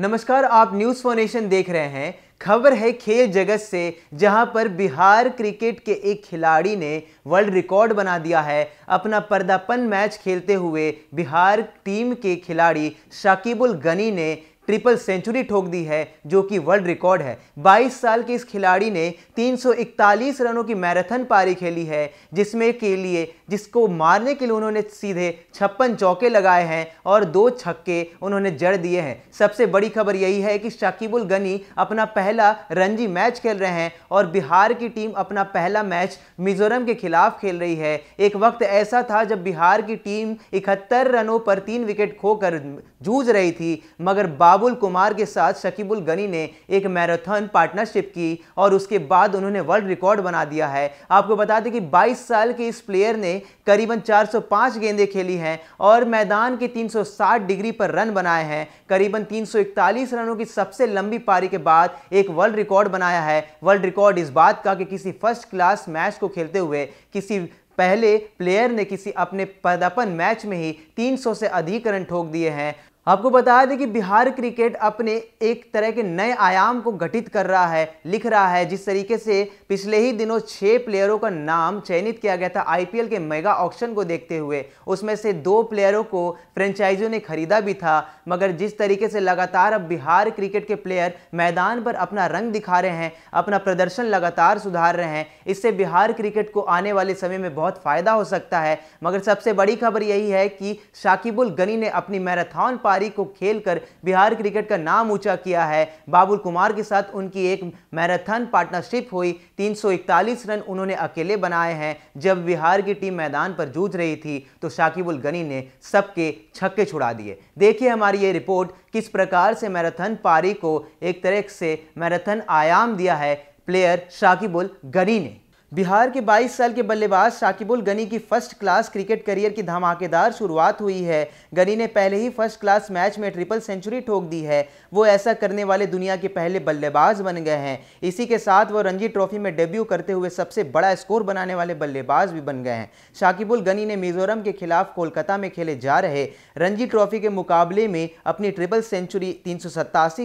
नमस्कार आप news phonation देख रहे हैं खबर है खेल जगत से जहां पर बिहार क्रिकेट के एक खिलाड़ी ने वर्ल्ड रिकॉर्ड बना दिया है अपना पर्दापन मैच खेलते हुए बिहार टीम के खिलाड़ी शाकिबुल गनी ने ट्रिपल सेंचुरी ठोक दी है जो कि वर्ल्ड रिकॉर्ड है 22 साल के इस खिलाड़ी ने 341 रनों की मैराथन पारी खेली है जिसमें के लिए जिसको मारने के लिए उन्होंने सीधे छप्पन चौके लगाए हैं और दो छक्के उन्होंने जड़ दिए हैं सबसे बड़ी खबर यही है कि शाकिबुल गनी अपना पहला रणजी मैच खेल रहे हैं और बिहार की टीम अपना पहला मैच मिजोरम के खिलाफ खेल रही है एक वक्त ऐसा था जब बिहार की टीम इकहत्तर रनों पर तीन विकेट खोकर जूझ रही थी मगर बाबुल कुमार के साथ शकीबुल गनी ने एक मैराथन पार्टनरशिप की और उसके बाद उन्होंने वर्ल्ड रिकॉर्ड बना दिया है आपको बता दें कि 22 साल के इस प्लेयर ने करीबन 405 गेंदें खेली हैं और मैदान के 360 डिग्री पर रन बनाए हैं करीबन 341 रनों की सबसे लंबी पारी के बाद एक वर्ल्ड रिकॉर्ड बनाया है वर्ल्ड रिकॉर्ड इस बात का कि किसी फर्स्ट क्लास मैच को खेलते हुए किसी पहले प्लेयर ने किसी अपने पदापन मैच में ही 300 से अधिक रन ठोक दिए हैं आपको बता दें कि बिहार क्रिकेट अपने एक तरह के नए आयाम को गठित कर रहा है लिख रहा है जिस तरीके से पिछले ही दिनों छह प्लेयरों का नाम चयनित किया गया था आईपीएल के मेगा ऑक्शन को देखते हुए उसमें से दो प्लेयरों को फ्रेंचाइजियों ने खरीदा भी था मगर जिस तरीके से लगातार अब बिहार क्रिकेट के प्लेयर मैदान पर अपना रंग दिखा रहे हैं अपना प्रदर्शन लगातार सुधार रहे हैं इससे बिहार क्रिकेट को आने वाले समय में बहुत फ़ायदा हो सकता है मगर सबसे बड़ी खबर यही है कि शाकिबुल गनी ने अपनी मैराथन पार पारी को खेलकर बिहार क्रिकेट का नाम ऊंचा किया है बाबुल कुमार के साथ उनकी एक मैराथन पार्टनरशिप हुई 341 रन उन्होंने अकेले बनाए हैं जब बिहार की टीम मैदान पर जूझ रही थी तो शाकिबुल गनी ने सबके छक्के छुड़ा दिए देखिए हमारी ये रिपोर्ट किस प्रकार से मैराथन पारी को एक तरह से मैराथन आयाम दिया है प्लेयर शाकिबुल गनी ने बिहार के 22 साल के बल्लेबाज शाकिबुल गनी की फर्स्ट क्लास क्रिकेट करियर की धमाकेदार शुरुआत हुई है गनी ने पहले ही फर्स्ट क्लास मैच में ट्रिपल सेंचुरी ठोक दी है वो ऐसा करने वाले दुनिया के पहले बल्लेबाज बन गए हैं इसी के साथ वो रणजी ट्रॉफी में डेब्यू करते हुए सबसे बड़ा स्कोर बनाने वाले बल्लेबाज भी बन गए हैं शाकिबुल गनी ने मिजोरम के खिलाफ कोलकाता में खेले जा रहे रणजी ट्रॉफी के मुकाबले में अपनी ट्रिपल सेंचुरी तीन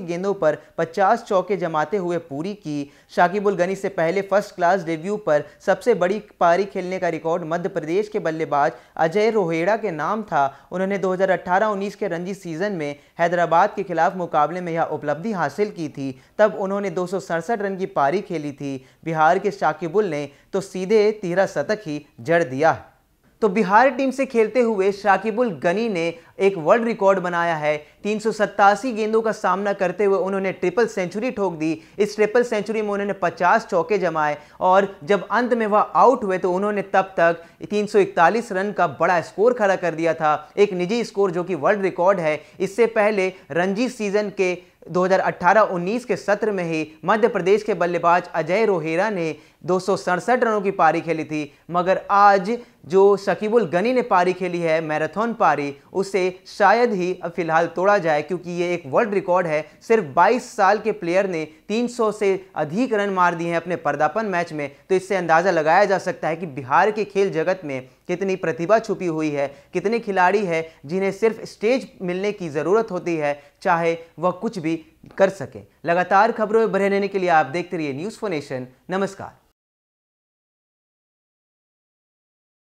गेंदों पर पचास चौके जमाते हुए पूरी की शाकिबुल गनी से पहले फर्स्ट क्लास डेब्यू पर पर सबसे बड़ी पारी खेलने का रिकॉर्ड मध्य प्रदेश के बल्लेबाज अजय रोहेड़ा के नाम था उन्होंने 2018-19 के रणजी सीजन में हैदराबाद के खिलाफ मुकाबले में यह उपलब्धि हासिल की थी तब उन्होंने दो रन की पारी खेली थी बिहार के शाकिबुल ने तो सीधे तेरह शतक ही जड़ दिया तो बिहार टीम से खेलते हुए शाकिबुल गनी ने एक वर्ल्ड रिकॉर्ड बनाया है तीन गेंदों का सामना करते हुए उन्होंने ट्रिपल सेंचुरी ठोक दी इस ट्रिपल सेंचुरी में उन्होंने 50 चौके जमाए और जब अंत में वह आउट हुए तो उन्होंने तब तक 341 रन का बड़ा स्कोर खड़ा कर दिया था एक निजी स्कोर जो कि वर्ल्ड रिकॉर्ड है इससे पहले रणजी सीजन के 2018-19 के सत्र में ही मध्य प्रदेश के बल्लेबाज अजय रोहेरा ने दो रनों की पारी खेली थी मगर आज जो शकीबुल गनी ने पारी खेली है मैराथन पारी उसे शायद ही अब फिलहाल तोड़ा जाए क्योंकि ये एक वर्ल्ड रिकॉर्ड है सिर्फ 22 साल के प्लेयर ने 300 से अधिक रन मार दिए हैं अपने पर्दापन मैच में तो इससे अंदाज़ा लगाया जा सकता है कि बिहार के खेल जगत में कितनी प्रतिभा छुपी हुई है कितने खिलाड़ी है जिन्हें सिर्फ स्टेज मिलने की ज़रूरत होती है चाहे वह कुछ भी कर सके लगातार खबरों में बने रहने के लिए आप देखते रहिए न्यूज़ फोनेशन नमस्कार